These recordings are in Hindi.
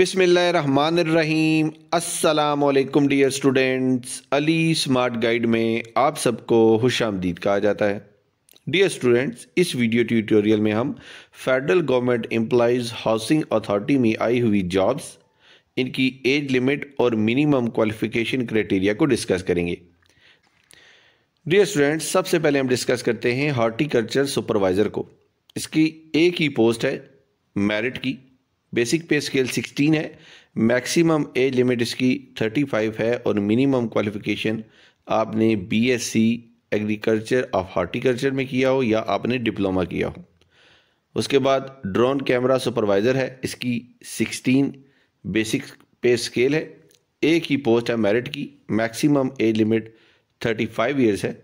बिसमीम असलकम dear students Ali smart guide में आप सबको खुश आमदीद कहा जाता है डियर स्टूडेंट्स इस वीडियो ट्यूटोरियल में हम federal government employees housing authority में आई हुई जॉब्स इनकी एज लिमिट और मिनिमम क्वालिफिकेशन क्राइटेरिया को डिस्कस करेंगे डियर स्टूडेंट्स सबसे पहले हम डिस्कस करते हैं हॉर्टिकल्चर सुपरवाइज़र को इसकी एक ही पोस्ट है मेरिट की बेसिक पे स्केल 16 है मैक्सिमम एज लिमिट इसकी 35 है और मिनिमम क्वालिफिकेशन आपने बीएससी एग्रीकल्चर ऑफ हार्टिकल्चर में किया हो या आपने डिप्लोमा किया हो उसके बाद ड्रोन कैमरा सुपरवाइज़र है इसकी 16 बेसिक पे स्केल है एक ही पोस्ट है मेरिट की मैक्सिमम एज लिमिट 35 ईयर्स है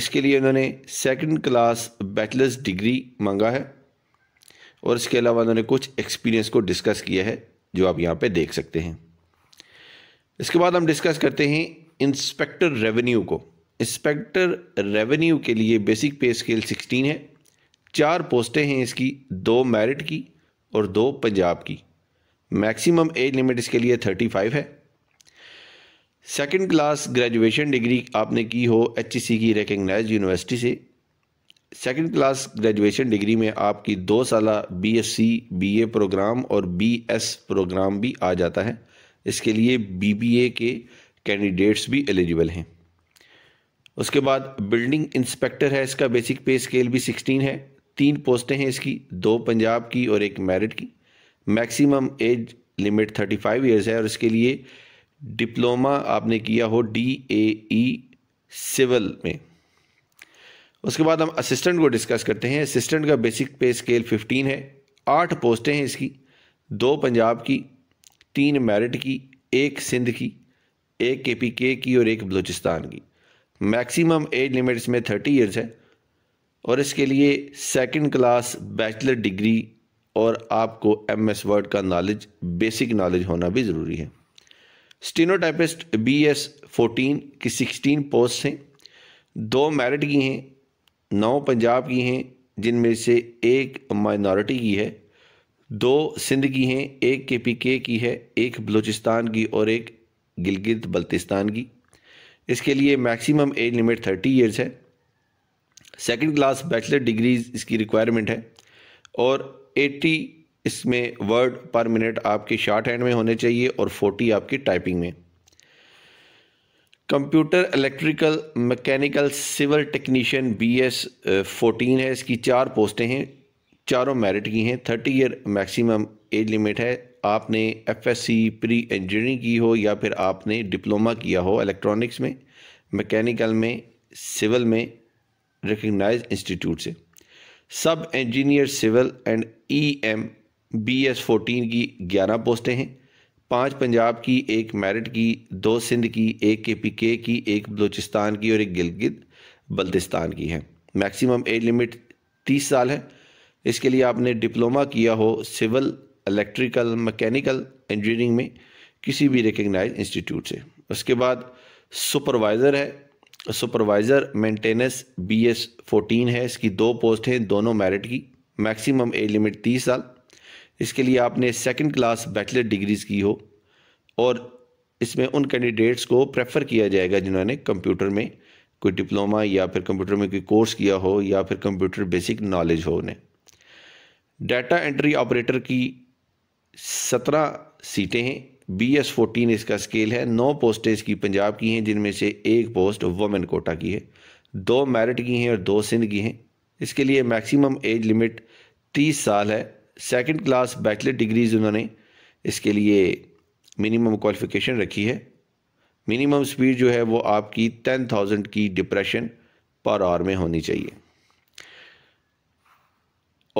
इसके लिए उन्होंने सेकंड क्लास बैचलर्स डिग्री मांगा है और इसके अलावा उन्होंने कुछ एक्सपीरियंस को डिस्कस किया है जो आप यहाँ पे देख सकते हैं इसके बाद हम डिस्कस करते हैं इंस्पेक्टर रेवेन्यू को इंस्पेक्टर रेवेन्यू के लिए बेसिक पे स्केल 16 है चार पोस्टें हैं इसकी दो मेरिट की और दो पंजाब की मैक्सिमम एज लिमिट इसके लिए 35 है सेकंड क्लास ग्रेजुएशन डिग्री आपने की हो एच e की रिकग्नाइज यूनिवर्सिटी से सेकेंड क्लास ग्रेजुएशन डिग्री में आपकी दो साल B S C B A programme और बी एस प्रोग्राम भी आ जाता है इसके लिए बी बी ए के कैंडिडेट्स भी एलिजिबल हैं उसके बाद बिल्डिंग इंस्पेक्टर है इसका बेसिक पे स्केल भी सिक्सटीन है तीन पोस्टें हैं इसकी दो पंजाब की और एक मेरिट की maximum age limit thirty five years है और इसके लिए डिप्लोमा आपने किया हो डी ए ई सिविल में उसके बाद हम असिस्टेंट को डिस्कस करते हैं असिस्टेंट का बेसिक पे स्केल फिफ्टीन है आठ पोस्टें हैं इसकी दो पंजाब की तीन मेरिट की एक सिंध की एक के पी के की और एक बलूचिस्तान की मैक्सिमम एज लिमिट इसमें थर्टी इयर्स है और इसके लिए सेकंड क्लास बैचलर डिग्री और आपको एम एस वर्ड का नॉलेज बेसिक नॉलेज होना भी ज़रूरी है स्टीनोटाइपिस्ट बी एस फोटीन की सिक्सटीन पोस्ट हैं दो मेरिट की हैं नौ पंजाब की हैं जिनमें से एक माइनॉरिटी की है दो सिंध की हैं एक के पी के की है एक बलूचिस्तान की और एक गिलगित बल्तिस्तान की इसके लिए maximum age limit thirty years है सेकंड क्लास बैचलर डिग्रीज इसकी रिक्वायरमेंट है और एट्टी इसमें वर्ड पर मिनट आपके शॉर्ट हैंड में होने चाहिए और फोर्टी आपकी टाइपिंग में computer electrical mechanical civil technician B S fourteen है इसकी चार पोस्टें हैं चारों मेरिट की हैं thirty year maximum age limit है आपने F S C pre engineering की हो या फिर आपने डिप्लोमा किया हो इलेक्ट्रॉनिक्स में मैकेनिकल में सिविल में रिकगनाइज इंस्टीट्यूट से sub engineer civil and E M B S fourteen की ग्यारह पोस्टें हैं पांच पंजाब की एक मेरिट की दो सिंध की एक के पी के की एक बलूचिस्तान की और एक गिलगित बल्तिस्तान की है मैक्सिमम एज लिमिट तीस साल है इसके लिए आपने डिप्लोमा किया हो सिविल इलेक्ट्रिकल मैकेनिकल इंजीनियरिंग में किसी भी रिकग्नाइज इंस्टीट्यूट से उसके बाद सुपरवाइज़र है supervisor maintenance B S fourteen है इसकी दो पोस्ट हैं दोनों मेरिट की मैक्सिमम एज लिमिट तीस साल इसके लिए आपने सेकंड क्लास बैचलर डिग्रीज़ की हो और इसमें उन कैंडिडेट्स को प्रेफर किया जाएगा जिन्होंने कंप्यूटर में कोई डिप्लोमा या फिर कंप्यूटर में कोई कोर्स किया हो या फिर कंप्यूटर बेसिक नॉलेज हो उन्हें डाटा एंट्री ऑपरेटर की सत्रह सीटें हैं बी एस फोर्टीन इसका स्केल है नौ पोस्टें इसकी पंजाब की हैं जिनमें से एक पोस्ट वुमेन कोटा की है दो मेरिट की हैं और दो सिंध की हैं इसके लिए मैक्सिमम एज लिमिट तीस साल है सेकंड क्लास बैचलर डिग्रीज़ उन्होंने इसके लिए मिनिमम क्वालिफिकेशन रखी है मिनिमम स्पीड जो है वो आपकी टेन थाउजेंड की डिप्रेशन पर आवर में होनी चाहिए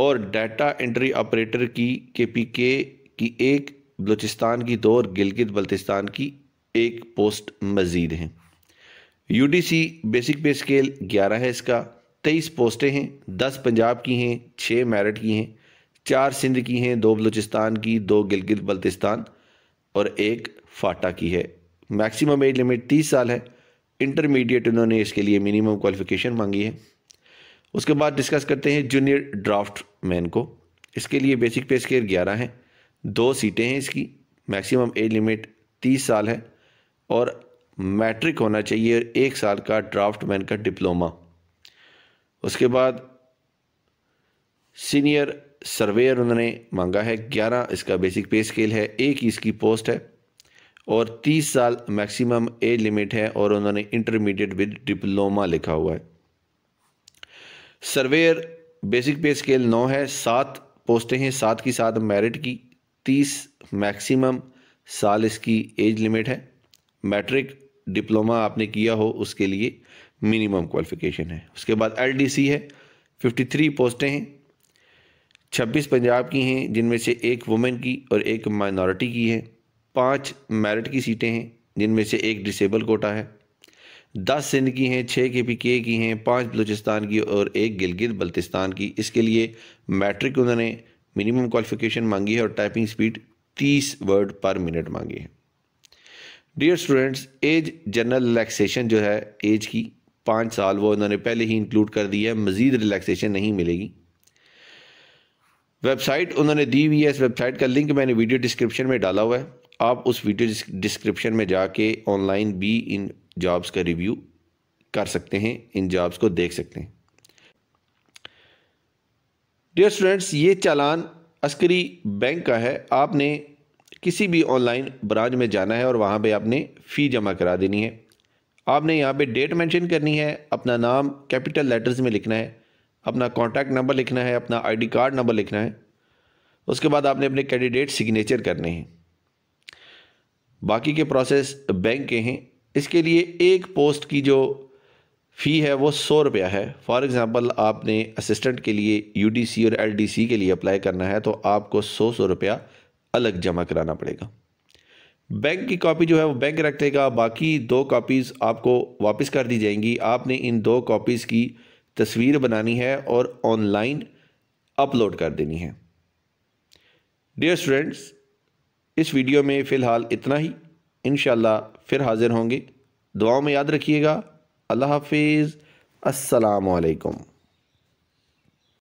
और डाटा एंट्री ऑपरेटर की के पी के की एक बलूचिस्तान की दो और गिलगित बल्तिस्तान की एक पोस्ट मज़ीद हैं U D C basic pay scale ग्यारह है इसका तेईस पोस्टें हैं दस पंजाब की हैं छः मेरठ की हैं चार सिंध की हैं दो बलूचिस्तान की दो गिलगित बल्तिस्तान और एक फाटा की है मैक्सिमम एज लिमिट तीस साल है इंटरमीडिएट उन्होंने इसके लिए मिनिमम क्वालिफिकेशन मांगी है उसके बाद डिस्कस करते हैं जूनियर ड्राफ्ट मैन को इसके लिए बेसिक पे स्केल ग्यारह हैं दो सीटें हैं इसकी मैक्सिमम एज लिमिट तीस साल है और मैट्रिक होना चाहिए एक साल का ड्राफ्ट मैन का डिप्लोमा उसके बाद सीनियर सर्वेयर उन्होंने मांगा है ग्यारह इसका बेसिक पे स्केल है एक ही इसकी पोस्ट है और तीस साल मैक्सिमम एज लिमिट है और उन्होंने इंटरमीडिएट विद डिप्लोमा लिखा हुआ है सर्वेयर बेसिक पे स्केल नौ है सात पोस्टें हैं सात की सात मेरिट की तीस मैक्सिमम साल इसकी एज लिमिट है मैट्रिक डिप्लोमा आपने किया हो उसके लिए मिनिमम क्वालिफिकेशन है उसके बाद एलडीसी है 53 पोस्टें हैं छब्बीस पंजाब की हैं जिनमें से एक वुमेन की और एक माइनॉरिटी की है पाँच मेरिट की सीटें हैं जिनमें से एक डिसेबल कोटा है दस सिंध की हैं छः के पी के की हैं पाँच बलूचिस्तान की और एक गिलगित बल्तिस्तान की इसके लिए मैट्रिक उन्होंने मिनिमम क्वालिफिकेशन मांगी है और टाइपिंग स्पीड तीस वर्ड पर मिनट मांगी है dear students age general relaxation जो है एज की पाँच साल वो उन्होंने पहले ही इंक्लूड कर दी है मज़ीद रिलैक्सेशन नहीं मिलेगी वेबसाइट उन्होंने दी हुई है इस वेबसाइट का लिंक मैंने वीडियो डिस्क्रिप्शन में डाला हुआ है आप उस वीडियो डिस्क्रिप्शन में जाके ऑनलाइन भी इन जॉब्स का रिव्यू कर सकते हैं इन जॉब्स को देख सकते हैं डियर स्टूडेंट्स ये चालान अस्करी बैंक का है आपने किसी भी ऑनलाइन ब्रांच में जाना है और वहाँ पे आपने फ़ी जमा करा देनी है आपने यहाँ पे डेट मेंशन करनी है अपना नाम कैपिटल लेटर्स में लिखना है अपना कॉन्टैक्ट नंबर लिखना है अपना आईडी कार्ड नंबर लिखना है उसके बाद आपने अपने कैंडिडेट सिग्नेचर करने हैं बाकी के प्रोसेस बैंक के हैं इसके लिए एक पोस्ट की जो फ़ी है वो सौ रुपया है फॉर एग्ज़ाम्पल आपने असिस्टेंट के लिए यूडीसी और एलडीसी के लिए अप्लाई करना है तो आपको सौ सौ रुपया अलग जमा कराना पड़ेगा बैंक की कॉपी जो है वो बैंक रख देगा बाकी दो कॉपीज़ आपको वापस कर दी जाएंगी आपने इन दो कॉपीज़ की तस्वीर बनानी है और ऑनलाइन अपलोड कर देनी है डियर स्टूडेंट्स इस वीडियो में फ़िलहाल इतना ही इन फिर हाज़िर होंगे दुआओं में याद रखिएगा अल्लाह हाफिज़ असलकम